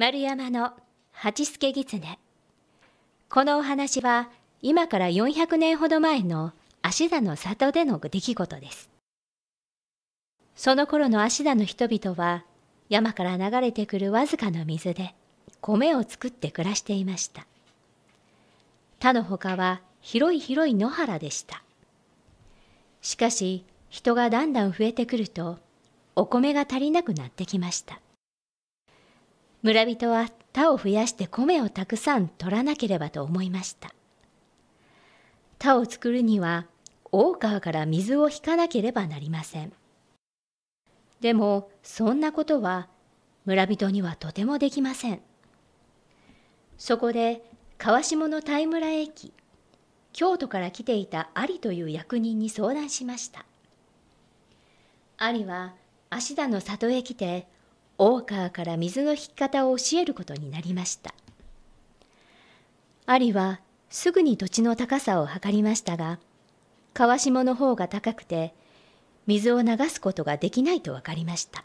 丸山の八助狐このお話は今から400年ほど前の芦田の里での出来事ですその頃の芦田の人々は山から流れてくるわずかの水で米を作って暮らしていました他の他は広い広い野原でしたしかし人がだんだん増えてくるとお米が足りなくなってきました村人は田を増やして米をたくさん取らなければと思いました田を作るには大川から水を引かなければなりませんでもそんなことは村人にはとてもできませんそこで川下の田井村駅京都から来ていたアリという役人に相談しましたアリは芦田の里へ来て大川から水の引き方を教えることになりましたアリはすぐに土地の高さを測りましたが川下の方が高くて水を流すことができないと分かりました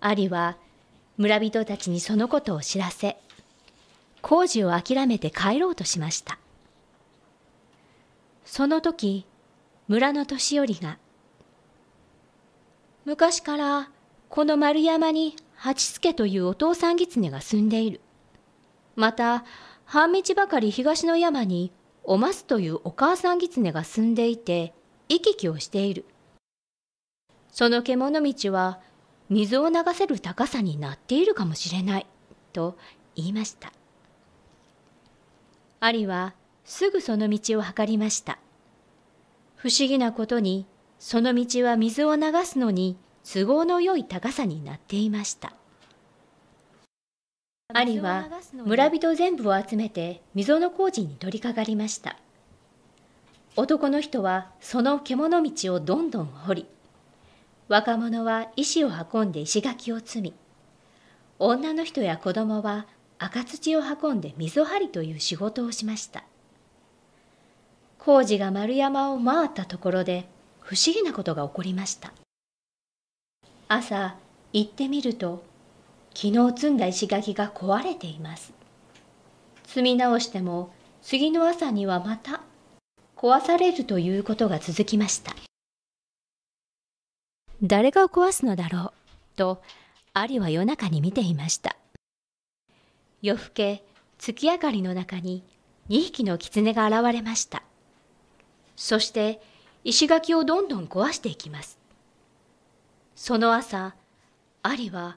アリは村人たちにそのことを知らせ工事を諦めて帰ろうとしましたその時村の年寄りが昔からこの丸山に八助というお父さん狐が住んでいる。また、半道ばかり東の山におますというお母さん狐が住んでいて、行き来をしている。その獣道は水を流せる高さになっているかもしれない、と言いました。アリはすぐその道を測りました。不思議なことに、その道は水を流すのに都合のよい高さになっていました兄は村人全部を集めて溝の工事に取り掛かりました男の人はその獣道をどんどん掘り若者は石を運んで石垣を積み女の人や子供は赤土を運んで溝張りという仕事をしました工事が丸山を回ったところで不思議なことが起こりました朝行ってみると昨日積んだ石垣が壊れています積み直しても次の朝にはまた壊されるということが続きました誰が壊すのだろうとアリは夜中に見ていました夜更け月明かりの中に2匹の狐が現れましたそして石垣をどんどん壊していきますその朝、アリは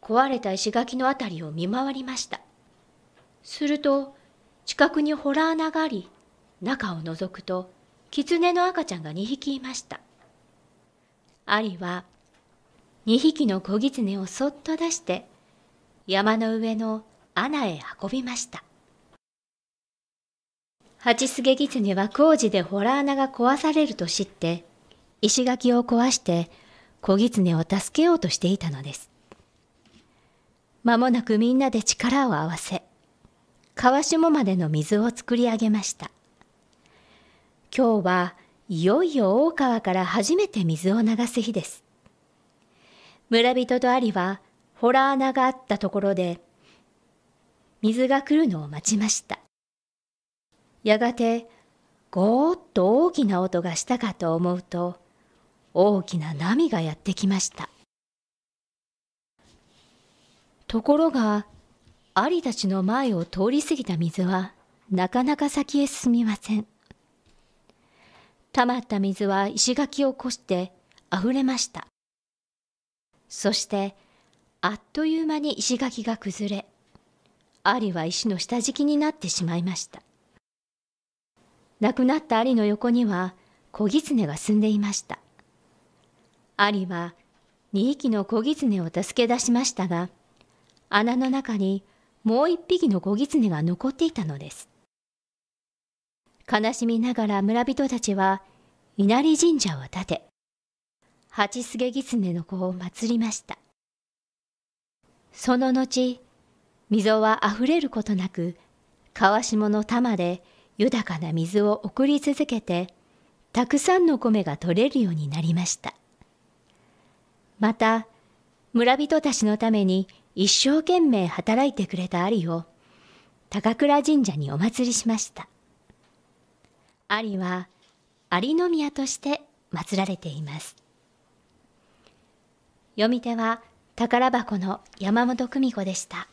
壊れた石垣の辺りを見回りました。すると、近くに洞穴があり、中を覗くと、狐の赤ちゃんが2匹いました。アリは、2匹の小狐をそっと出して、山の上の穴へ運びました。チスゲ狐は工事で洞穴が壊されると知って、石垣を壊して小狐を助けようとしていたのです。間もなくみんなで力を合わせ、川下までの水を作り上げました。今日はいよいよ大川から初めて水を流す日です。村人とアリは、ほら穴があったところで、水が来るのを待ちました。やがて、ごーっと大きな音がしたかと思うと、大きな波がやってきましたところがアリたちの前を通り過ぎた水はなかなか先へ進みません溜まった水は石垣をこして溢れましたそしてあっという間に石垣が崩れアリは石の下敷きになってしまいました亡くなったアリの横には小狐が住んでいましたアリは2匹の子狐を助け出しましたが、穴の中にもう1匹の子狐が残っていたのです。悲しみながら村人たちは稲荷神社を建て、八菅狐の子を祀りました。その後、溝はあふれることなく、川下の玉で豊かな水を送り続けて、たくさんの米が取れるようになりました。また、村人たちのために一生懸命働いてくれたアリを、高倉神社にお祭りしました。アリは、アリの宮として祀られています。読み手は、宝箱の山本久美子でした。